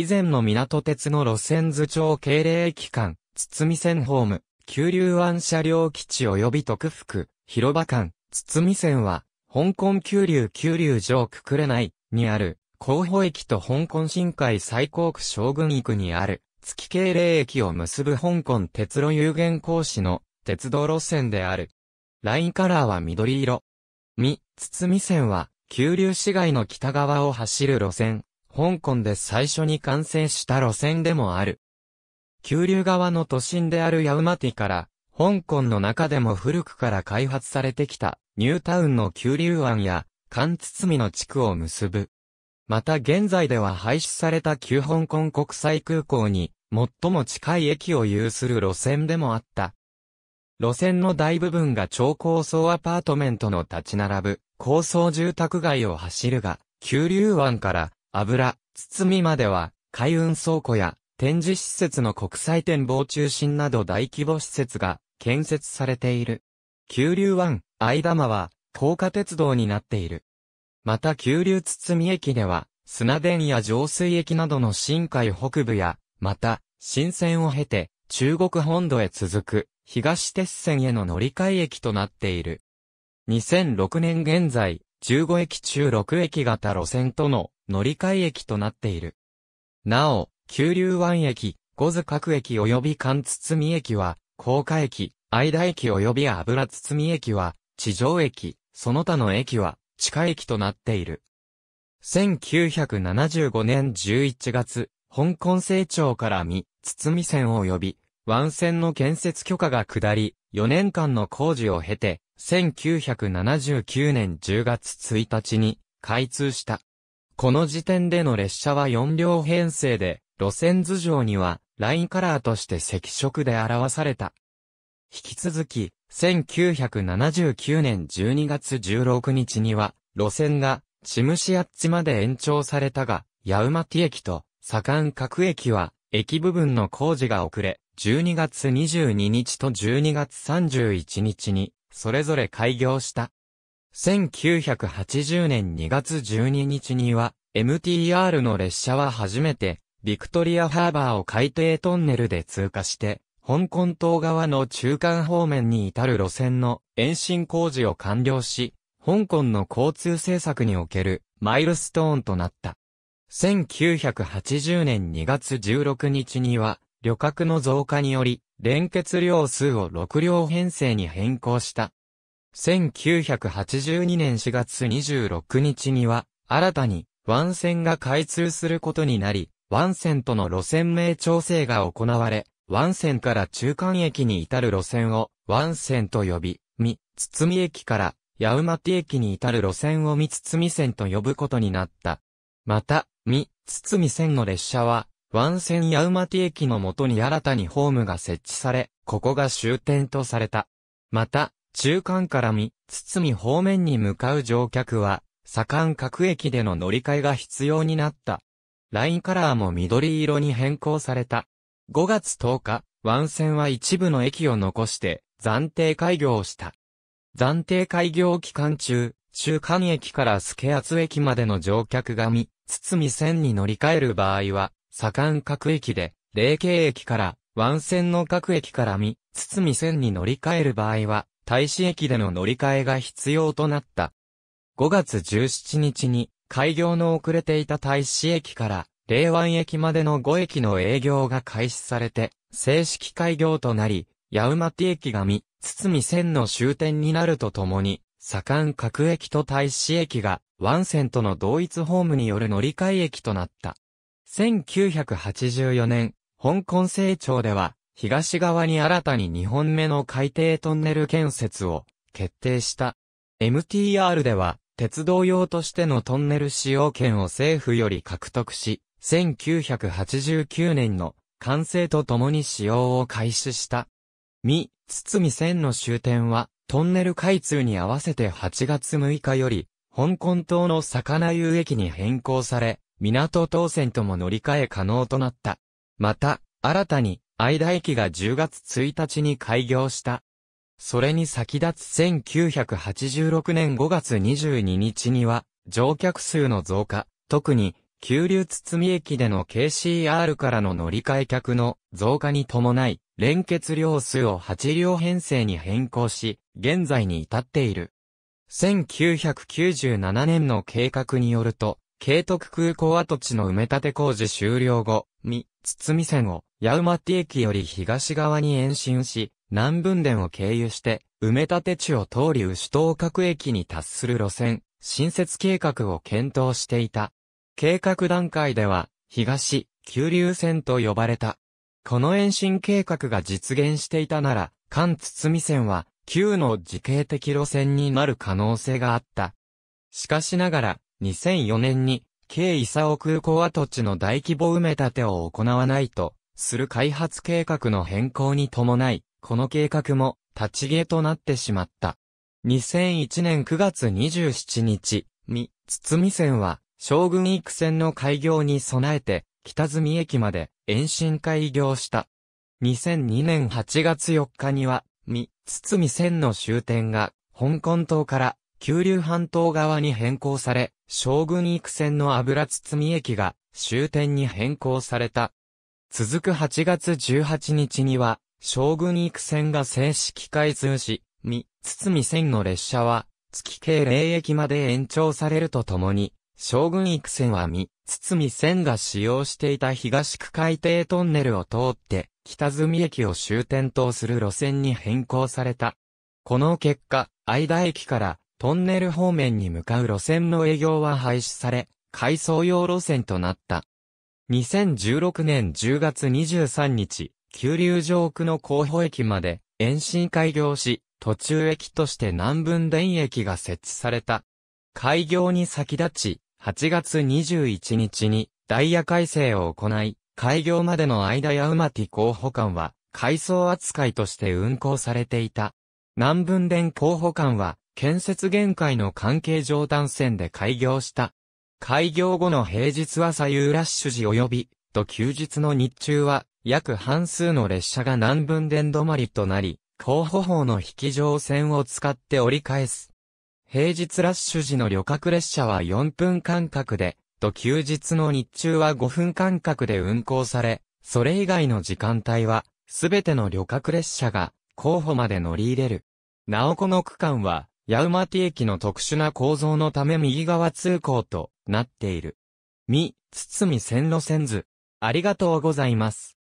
以前の港鉄の路線図帳敬礼機関、堤線ホーム、急流湾車両基地及び徳福、広場間、堤線は、香港急流急流上くくれないにある、候補駅と香港新海最高区将軍区にある、月敬礼駅を結ぶ香港鉄路有限公司の鉄道路線である。ラインカラーは緑色。み、堤線は、急流市街の北側を走る路線、香港で最初に完成した路線でもある。急流側の都心であるヤウマティから、香港の中でも古くから開発されてきたニュータウンの急流湾やツ堤の地区を結ぶ。また現在では廃止された旧香港国際空港に最も近い駅を有する路線でもあった。路線の大部分が超高層アパートメントの立ち並ぶ高層住宅街を走るが、急流湾から油、包みまでは、海運倉庫や、展示施設の国際展望中心など大規模施設が建設されている。急流湾、藍玉は、高架鉄道になっている。また急流包み駅では、砂田や上水駅などの深海北部や、また、新線を経て、中国本土へ続く、東鉄線への乗り換え駅となっている。2006年現在、15駅中6駅型路線との乗り換え駅となっている。なお、九流湾駅、五津角駅及び関堤駅は、高架駅、間駅及び油堤駅は、地上駅、その他の駅は、地下駅となっている。1975年11月、香港成長から見、堤線及び、湾線の建設許可が下り、4年間の工事を経て、1979年10月1日に開通した。この時点での列車は4両編成で、路線図上にはラインカラーとして赤色で表された。引き続き、1979年12月16日には、路線が、チムシアッチまで延長されたが、ヤウマティ駅と、左官各駅は、駅部分の工事が遅れ、12月22日と12月31日に、それぞれ開業した。1980年2月12日には、MTR の列車は初めて、ビクトリアハーバーを海底トンネルで通過して、香港島側の中間方面に至る路線の延伸工事を完了し、香港の交通政策におけるマイルストーンとなった。1980年2月16日には、旅客の増加により、連結量数を6両編成に変更した。1982年4月26日には、新たに、湾線が開通することになり、湾線との路線名調整が行われ、湾線から中間駅に至る路線を、湾線と呼び、み、堤駅から、八馬町駅に至る路線を三堤線と呼ぶことになった。また、三堤線の列車は、湾線八馬ィ駅のもとに新たにホームが設置され、ここが終点とされた。また、中間から見、堤方面に向かう乗客は、左間各駅での乗り換えが必要になった。ラインカラーも緑色に変更された。5月10日、湾線は一部の駅を残して暫定開業をした。暫定開業期間中、中間駅から助ツ駅までの乗客が見、堤線に乗り換える場合は、左官各駅で、霊系駅から、湾線の各駅から見、堤線に乗り換える場合は、大使駅での乗り換えが必要となった。5月17日に、開業の遅れていた大使駅から、霊湾駅までの5駅の営業が開始されて、正式開業となり、八馬木駅が見、堤線の終点になるとともに、左官各駅と大使駅が、湾線との同一ホームによる乗り換え駅となった。1984年、香港成長では、東側に新たに2本目の海底トンネル建設を決定した。MTR では、鉄道用としてのトンネル使用権を政府より獲得し、1989年の完成とともに使用を開始した。未、堤線の終点は、トンネル開通に合わせて8月6日より、香港島の魚遊駅に変更され、港当線とも乗り換え可能となった。また、新たに、愛田駅が10月1日に開業した。それに先立つ1986年5月22日には、乗客数の増加、特に、急流堤駅での KCR からの乗り換え客の増加に伴い、連結量数を8両編成に変更し、現在に至っている。1997年の計画によると、慶徳空港跡地の埋め立て工事終了後、三、堤線を、八馬町駅より東側に延伸し、南分田を経由して、埋め立て地を通り牛東角駅に達する路線、新設計画を検討していた。計画段階では、東、急流線と呼ばれた。この延伸計画が実現していたなら、関堤線は、旧の時系的路線になる可能性があった。しかしながら、2004年に、京伊佐尾空港跡地の大規模埋め立てを行わないと、する開発計画の変更に伴い、この計画も立ち消えとなってしまった。2001年9月27日に、堤線は将軍育線の開業に備えて、北住駅まで延伸開業した。2002年8月4日には、に、堤線の終点が、香港島から、九龍半島側に変更され、将軍育線の油包み駅が終点に変更された。続く8月18日には、将軍育線が正式開通し、三み、線の列車は、月経0駅まで延長されるとともに、将軍育線は三み、線が使用していた東区海底トンネルを通って、北住駅を終点とする路線に変更された。この結果、間駅からトンネル方面に向かう路線の営業は廃止され、改装用路線となった。2016年10月23日、急流上区の候補駅まで延伸開業し、途中駅として南分電駅が設置された。開業に先立ち、8月21日にダイヤ改正を行い、開業までの間や馬まティ候補官は、改装扱いとして運行されていた。南分電候補官は、建設限界の関係上端線で開業した。開業後の平日は左右ラッシュ時及び、と休日の日中は、約半数の列車が南分電止まりとなり、候補法の引き乗線を使って折り返す。平日ラッシュ時の旅客列車は4分間隔で、と休日の日中は5分間隔で運行され、それ以外の時間帯は、すべての旅客列車が、候補まで乗り入れる。なおこの区間は、八馬ィ駅の特殊な構造のため右側通行となっている。み、堤線路線図。ありがとうございます。